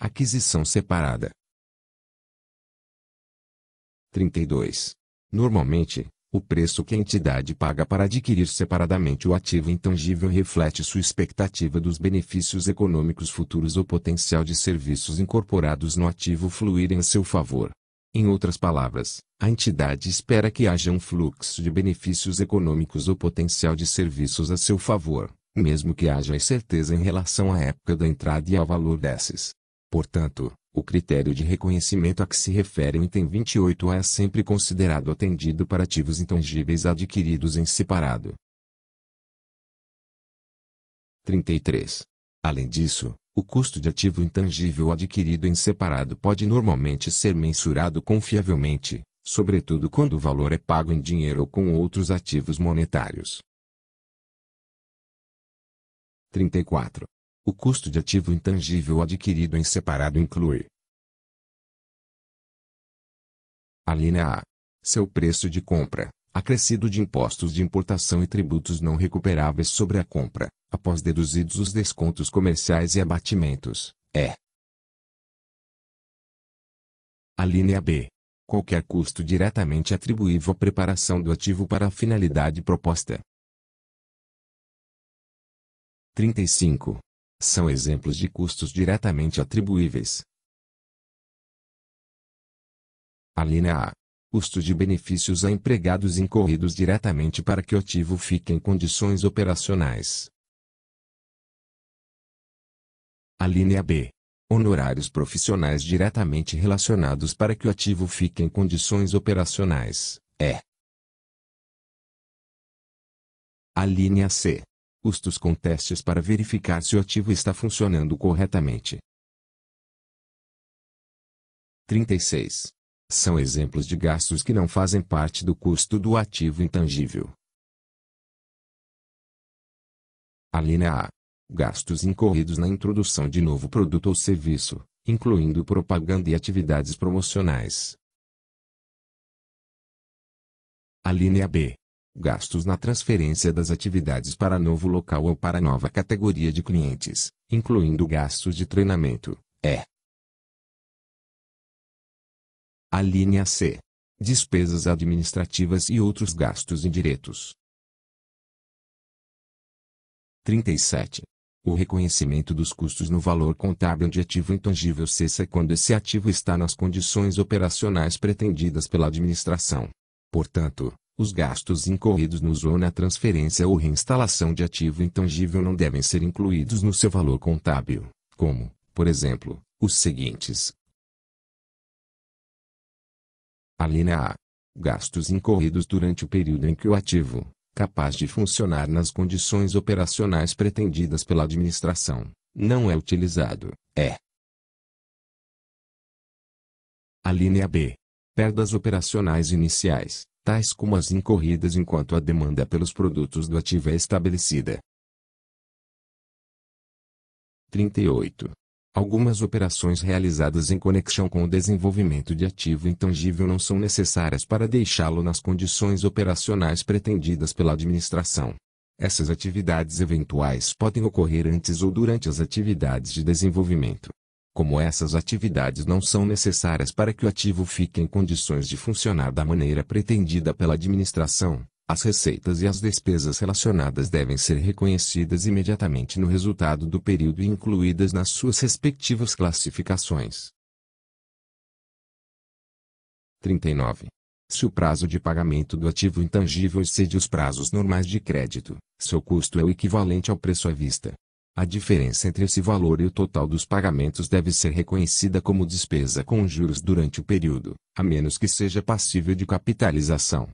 Aquisição separada. 32. Normalmente, o preço que a entidade paga para adquirir separadamente o ativo intangível reflete sua expectativa dos benefícios econômicos futuros ou potencial de serviços incorporados no ativo fluírem a seu favor. Em outras palavras, a entidade espera que haja um fluxo de benefícios econômicos ou potencial de serviços a seu favor, mesmo que haja incerteza em relação à época da entrada e ao valor desses. Portanto, o critério de reconhecimento a que se refere o item 28 é sempre considerado atendido para ativos intangíveis adquiridos em separado. 33. Além disso, o custo de ativo intangível adquirido em separado pode normalmente ser mensurado confiavelmente, sobretudo quando o valor é pago em dinheiro ou com outros ativos monetários. 34. O custo de ativo intangível adquirido em separado inclui a linha A. Seu preço de compra, acrescido de impostos de importação e tributos não recuperáveis sobre a compra, após deduzidos os descontos comerciais e abatimentos, é. A linha B. Qualquer custo diretamente atribuível à preparação do ativo para a finalidade proposta. 35. São exemplos de custos diretamente atribuíveis. Alínea A. Custo de benefícios a empregados incorridos diretamente para que o ativo fique em condições operacionais. Alínea B. Honorários profissionais diretamente relacionados para que o ativo fique em condições operacionais. É. Alínea C custos com testes para verificar se o ativo está funcionando corretamente. 36. São exemplos de gastos que não fazem parte do custo do ativo intangível. A linha A. Gastos incorridos na introdução de novo produto ou serviço, incluindo propaganda e atividades promocionais. A linha B gastos na transferência das atividades para novo local ou para nova categoria de clientes, incluindo gastos de treinamento, é. A linha C. Despesas administrativas e outros gastos indiretos. 37. O reconhecimento dos custos no valor contábil de ativo intangível cessa quando esse ativo está nas condições operacionais pretendidas pela administração. Portanto, os gastos incorridos no uso ou na transferência ou reinstalação de ativo intangível não devem ser incluídos no seu valor contábil, como, por exemplo, os seguintes. Alínea A. Gastos incorridos durante o período em que o ativo, capaz de funcionar nas condições operacionais pretendidas pela administração, não é utilizado, é. Alínea B. Perdas operacionais iniciais, tais como as incorridas enquanto a demanda pelos produtos do ativo é estabelecida. 38. Algumas operações realizadas em conexão com o desenvolvimento de ativo intangível não são necessárias para deixá-lo nas condições operacionais pretendidas pela administração. Essas atividades eventuais podem ocorrer antes ou durante as atividades de desenvolvimento como essas atividades não são necessárias para que o ativo fique em condições de funcionar da maneira pretendida pela administração, as receitas e as despesas relacionadas devem ser reconhecidas imediatamente no resultado do período e incluídas nas suas respectivas classificações. 39. Se o prazo de pagamento do ativo intangível excede os prazos normais de crédito, seu custo é o equivalente ao preço à vista, a diferença entre esse valor e o total dos pagamentos deve ser reconhecida como despesa com juros durante o período, a menos que seja passível de capitalização.